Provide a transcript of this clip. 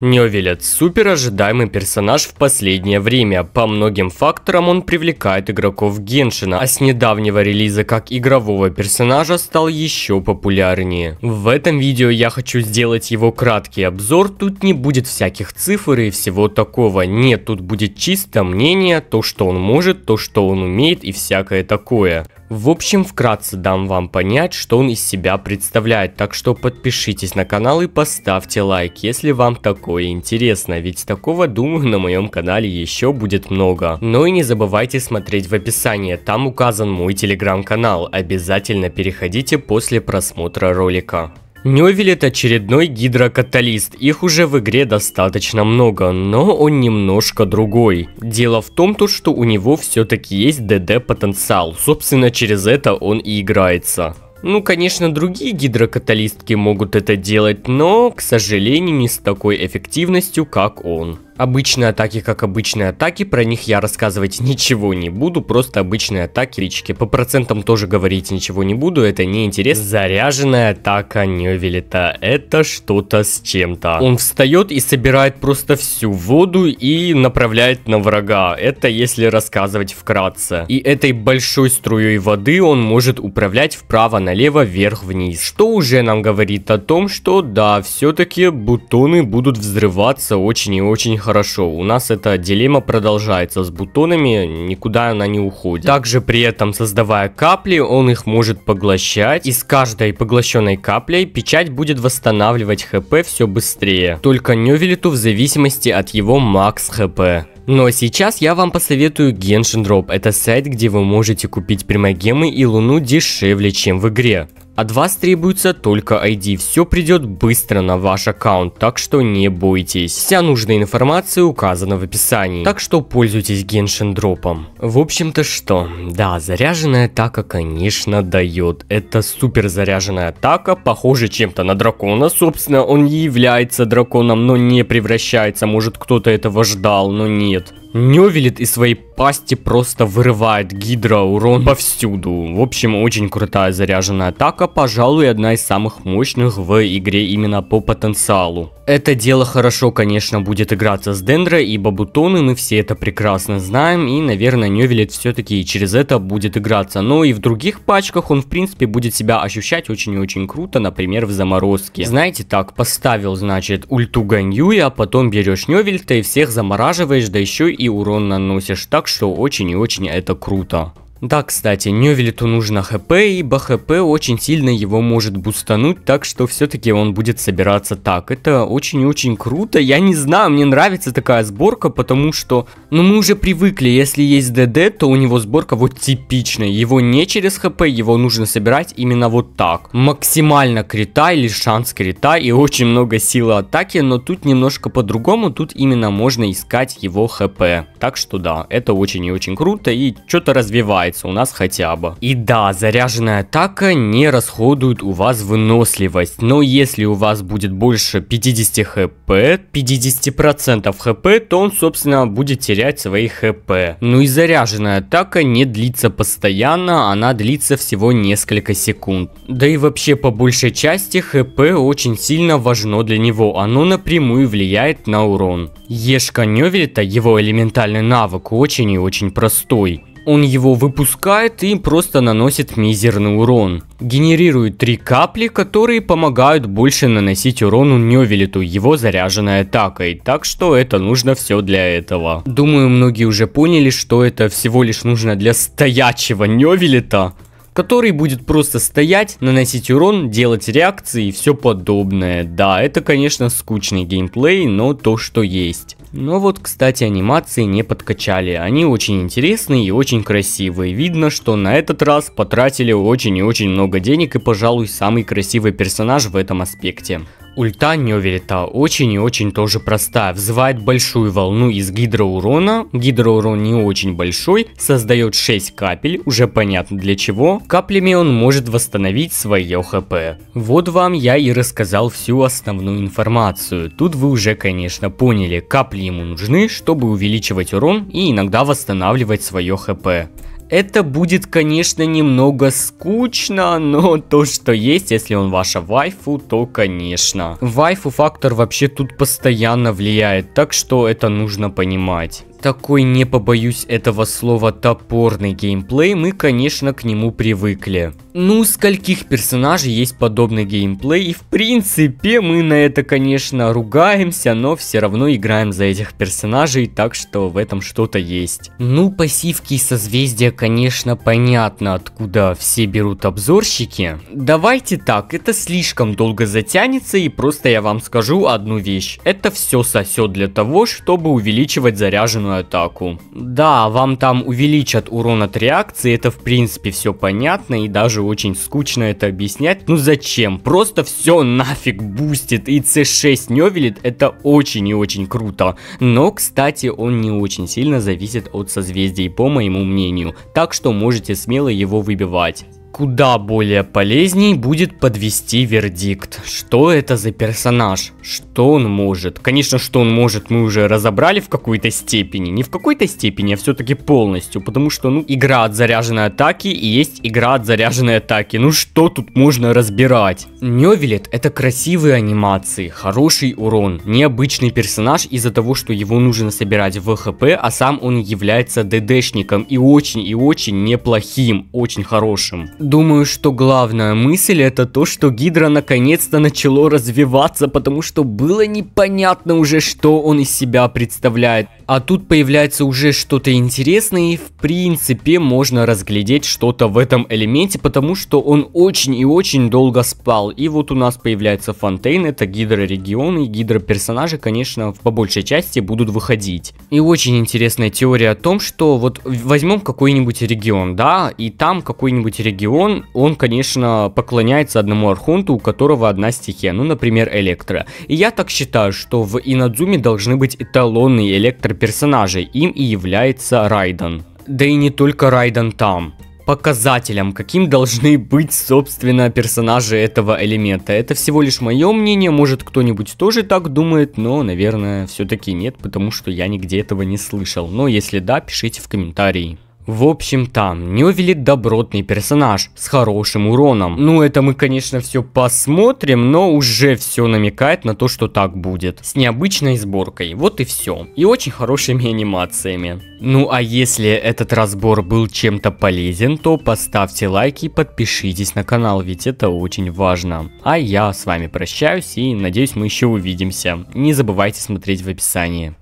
Невилет – супер ожидаемый персонаж в последнее время. По многим факторам он привлекает игроков Геншина, а с недавнего релиза как игрового персонажа стал еще популярнее. В этом видео я хочу сделать его краткий обзор, тут не будет всяких цифр и всего такого. Нет, тут будет чисто мнение, то что он может, то что он умеет и всякое такое. В общем, вкратце дам вам понять, что он из себя представляет, так что подпишитесь на канал и поставьте лайк, если вам такое интересно, ведь такого, думаю, на моем канале еще будет много. Ну и не забывайте смотреть в описании, там указан мой телеграм-канал, обязательно переходите после просмотра ролика. Невель это очередной гидрокаталист, их уже в игре достаточно много, но он немножко другой. Дело в том, то, что у него все-таки есть ДД потенциал, собственно через это он и играется. Ну, конечно, другие гидрокаталистки могут это делать, но, к сожалению, не с такой эффективностью, как он. Обычные атаки, как обычные атаки, про них я рассказывать ничего не буду, просто обычные атаки речки. По процентам тоже говорить ничего не буду, это не интересно. Заряженная атака Невелита, это что-то с чем-то. Он встает и собирает просто всю воду и направляет на врага, это если рассказывать вкратце. И этой большой струей воды он может управлять вправо-налево, вверх-вниз, что уже нам говорит о том, что да, все-таки бутоны будут взрываться очень и очень хорошо хорошо. У нас эта дилемма продолжается с бутонами, никуда она не уходит. Также при этом, создавая капли, он их может поглощать. И с каждой поглощенной каплей печать будет восстанавливать хп все быстрее. Только Нювелиту в зависимости от его макс хп. Но сейчас я вам посоветую Genshin Drop. Это сайт, где вы можете купить примагемы и луну дешевле, чем в игре. От вас требуется только ID, все придет быстро на ваш аккаунт, так что не бойтесь. Вся нужная информация указана в описании, так что пользуйтесь Genshin дропом. В общем-то что, да, заряженная атака конечно дает, это супер заряженная атака, похоже чем-то на дракона, собственно он является драконом, но не превращается, может кто-то этого ждал, но нет. Невелит из своей пасти просто вырывает гидро урон повсюду. В общем, очень крутая заряженная атака, пожалуй, одна из самых мощных в игре именно по потенциалу. Это дело хорошо, конечно, будет играться с Дендро, и бабутоны, мы все это прекрасно знаем, и, наверное, Невелит все-таки через это будет играться. Но и в других пачках он, в принципе, будет себя ощущать очень и очень круто, например, в заморозке. Знаете, так, поставил, значит, ульту ганьюя, а потом берешь Невельта и всех замораживаешь, да еще и урон наносишь. Так что очень и очень это круто. Да, кстати, Невелиту нужно хп, ибо хп очень сильно его может бустануть, так что все-таки он будет собираться так. Это очень-очень круто, я не знаю, мне нравится такая сборка, потому что... Ну мы уже привыкли, если есть ДД, то у него сборка вот типичная, его не через хп, его нужно собирать именно вот так. Максимально крита или шанс крита и очень много силы атаки, но тут немножко по-другому, тут именно можно искать его хп. Так что да, это очень и очень круто и что-то развивает набирается у нас хотя бы. И да, заряженная атака не расходует у вас выносливость, но если у вас будет больше 50 хп, 50% хп, то он, собственно, будет терять свои хп. Ну и заряженная атака не длится постоянно, она длится всего несколько секунд. Да и вообще, по большей части, хп очень сильно важно для него, оно напрямую влияет на урон. Ешка Нёвельта, его элементальный навык, очень и очень простой. Он его выпускает и просто наносит мизерный урон. Генерирует три капли, которые помогают больше наносить урону Невелиту его заряженной атакой, так что это нужно все для этого. Думаю, многие уже поняли, что это всего лишь нужно для стоячего Невелита который будет просто стоять, наносить урон, делать реакции и все подобное. Да, это, конечно, скучный геймплей, но то, что есть. Но вот, кстати, анимации не подкачали. Они очень интересные и очень красивые. Видно, что на этот раз потратили очень и очень много денег и, пожалуй, самый красивый персонаж в этом аспекте. Ульта Неоверита очень и очень тоже простая. Взывает большую волну из гидроурона. Гидроурон не очень большой. Создает 6 капель, уже понятно для чего. Каплями он может восстановить свое хп. Вот вам я и рассказал всю основную информацию. Тут вы уже, конечно, поняли. Капли ему нужны, чтобы увеличивать урон и иногда восстанавливать свое хп. Это будет, конечно, немного скучно, но то, что есть, если он ваша вайфу, то, конечно. Вайфу фактор вообще тут постоянно влияет, так что это нужно понимать такой, не побоюсь этого слова, топорный геймплей, мы, конечно, к нему привыкли. Ну, скольких персонажей есть подобный геймплей, и в принципе мы на это, конечно, ругаемся, но все равно играем за этих персонажей, так что в этом что-то есть. Ну, пассивки и созвездия, конечно, понятно, откуда все берут обзорщики. Давайте так, это слишком долго затянется, и просто я вам скажу одну вещь. Это все сосет для того, чтобы увеличивать заряженную ответную атаку. Да, вам там увеличат урон от реакции, это в принципе все понятно и даже очень скучно это объяснять. Ну зачем? Просто все нафиг бустит и C6 Невелит это очень и очень круто. Но, кстати, он не очень сильно зависит от созвездий по моему мнению, так что можете смело его выбивать куда более полезней будет подвести вердикт. Что это за персонаж? Что он может? Конечно, что он может, мы уже разобрали в какой-то степени. Не в какой-то степени, а все-таки полностью. Потому что, ну, игра от заряженной атаки и есть игра от заряженной атаки. Ну, что тут можно разбирать? Невелет — это красивые анимации, хороший урон, необычный персонаж из-за того, что его нужно собирать в ХП, а сам он является ДДшником и очень и очень неплохим, очень хорошим. Думаю, что главная мысль это то, что Гидра наконец-то начало развиваться, потому что было непонятно уже, что он из себя представляет. А тут появляется уже что-то интересное, и в принципе можно разглядеть что-то в этом элементе, потому что он очень и очень долго спал. И вот у нас появляется фонтейн, это Гидра регионы, и Гидра персонажи, конечно, по большей части будут выходить. И очень интересная теория о том, что вот возьмем какой-нибудь регион, да, и там какой-нибудь регион он, он, конечно, поклоняется одному архонту, у которого одна стихия, ну, например, электро. И я так считаю, что в Инадзуме должны быть эталонные электроперсонажи, им и является Райден. Да и не только Райден там показателям, каким должны быть, собственно, персонажи этого элемента. Это всего лишь мое мнение, может кто-нибудь тоже так думает, но, наверное, все-таки нет, потому что я нигде этого не слышал. Но если да, пишите в комментарии. В общем-то, Невелит добротный персонаж с хорошим уроном. Ну, это мы, конечно, все посмотрим, но уже все намекает на то, что так будет. С необычной сборкой, вот и все. И очень хорошими анимациями. Ну, а если этот разбор был чем-то полезен, то поставьте лайк и подпишитесь на канал, ведь это очень важно. А я с вами прощаюсь и надеюсь мы еще увидимся. Не забывайте смотреть в описании.